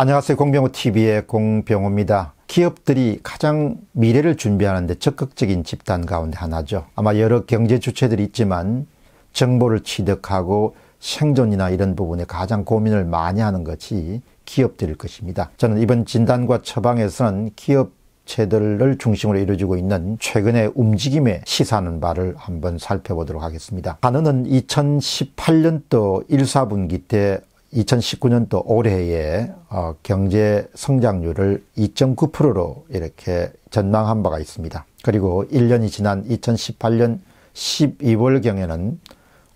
안녕하세요. 공병호TV의 공병호입니다. 기업들이 가장 미래를 준비하는데 적극적인 집단 가운데 하나죠. 아마 여러 경제 주체들이 있지만 정보를 취득하고 생존이나 이런 부분에 가장 고민을 많이 하는 것이 기업들일 것입니다. 저는 이번 진단과 처방에서는 기업 체들을 중심으로 이루어지고 있는 최근의 움직임에 시사하는 바를 한번 살펴보도록 하겠습니다. 단어는 2018년도 1, 4분기 때 2019년도 올해에 어, 경제 성장률을 2.9%로 이렇게 전망한 바가 있습니다. 그리고 1년이 지난 2018년 12월경에는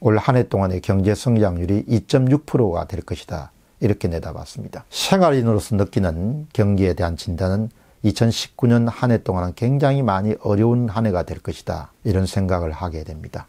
올 한 해 동안의 경제 성장률이 2.6%가 될 것이다. 이렇게 내다봤습니다. 생활인으로서 느끼는 경기에 대한 진단은 2019년 한 해 동안은 굉장히 많이 어려운 한 해가 될 것이다. 이런 생각을 하게 됩니다.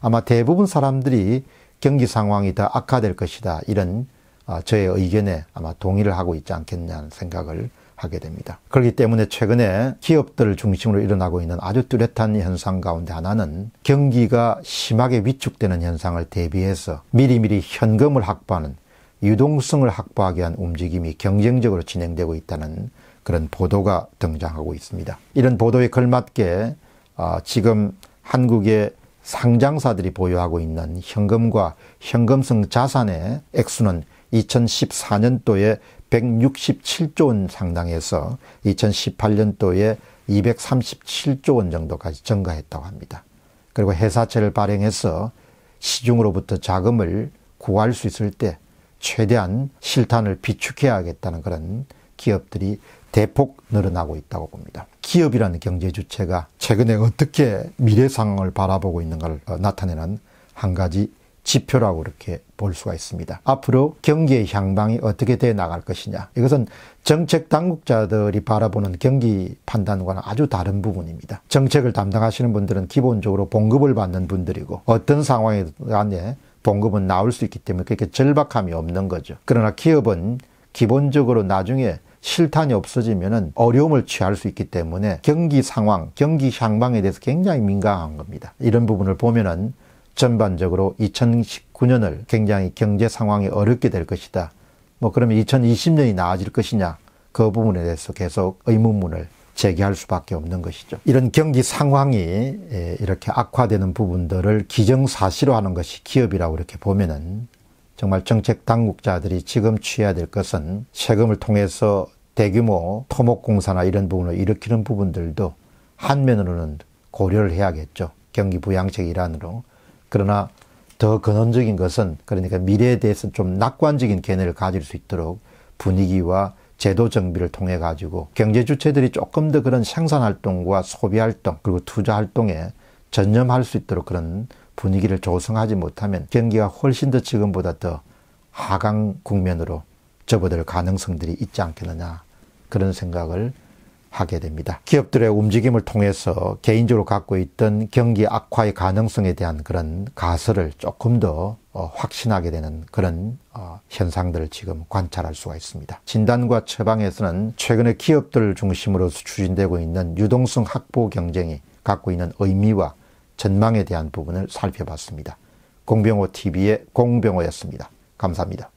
아마 대부분 사람들이 경기 상황이 더 악화될 것이다. 이런 어, 저의 의견에 아마 동의를 하고 있지 않겠냐는 생각을 하게 됩니다. 그렇기 때문에 최근에 기업들을 중심으로 일어나고 있는 아주 뚜렷한 현상 가운데 하나는 경기가 심하게 위축되는 현상을 대비해서 미리미리 현금을 확보하는 유동성을 확보하기 위한 움직임이 경쟁적으로 진행되고 있다는 그런 보도가 등장하고 있습니다. 이런 보도에 걸맞게 어, 지금 한국의 상장사들이 보유하고 있는 현금과 현금성 자산의 액수는 2014년도에 167조 원 상당에서 2018년도에 237조 원 정도까지 증가했다고 합니다. 그리고 회사채를 발행해서 시중으로부터 자금을 구할 수 있을 때 최대한 실탄을 비축해야겠다는 그런 기업들이 대폭 늘어나고 있다고 봅니다. 기업이라는 경제 주체가 최근에 어떻게 미래 상황을 바라보고 있는가를 어, 나타내는 한 가지 지표라고 이렇게 볼 수가 있습니다. 앞으로 경기의 향방이 어떻게 돼 나갈 것이냐. 이것은 정책 당국자들이 바라보는 경기 판단과는 아주 다른 부분입니다. 정책을 담당하시는 분들은 기본적으로 봉급을 받는 분들이고 어떤 상황에 안에 봉급은 나올 수 있기 때문에 그렇게 절박함이 없는 거죠. 그러나 기업은 기본적으로 나중에 실탄이 없어지면 어려움을 취할 수 있기 때문에 경기 상황, 경기 향방에 대해서 굉장히 민감한 겁니다. 이런 부분을 보면은 전반적으로 2019년을 굉장히 경제 상황이 어렵게 될 것이다. 뭐 그러면 2020년이 나아질 것이냐 그 부분에 대해서 계속 의문문을 제기할 수밖에 없는 것이죠. 이런 경기 상황이 이렇게 악화되는 부분들을 기정사실화하는 것이 기업이라고 이렇게 보면은 정말 정책 당국자들이 지금 취해야 될 것은 세금을 통해서 대규모 토목공사나 이런 부분을 일으키는 부분들도 한면으로는 고려를 해야겠죠. 경기 부양책 일환으로. 그러나 더 근원적인 것은 그러니까 미래에 대해서 좀 낙관적인 견해를 가질 수 있도록 분위기와 제도 정비를 통해 가지고 경제 주체들이 조금 더 그런 생산 활동과 소비 활동 그리고 투자 활동에 전념할 수 있도록 그런 분위기를 조성하지 못하면 경기가 훨씬 더 지금보다 더 하강 국면으로 접어들 가능성들이 있지 않겠느냐 그런 생각을 하게 됩니다. 기업들의 움직임을 통해서 개인적으로 갖고 있던 경기 악화의 가능성에 대한 그런 가설을 조금 더 어, 확신하게 되는 그런 어, 현상들을 지금 관찰할 수가 있습니다. 진단과 처방에서는 최근에 기업들 중심으로 추진되고 있는 유동성 확보 경쟁이 갖고 있는 의미와 전망에 대한 부분을 살펴봤습니다. 공병호 TV의 공병호였습니다. 감사합니다.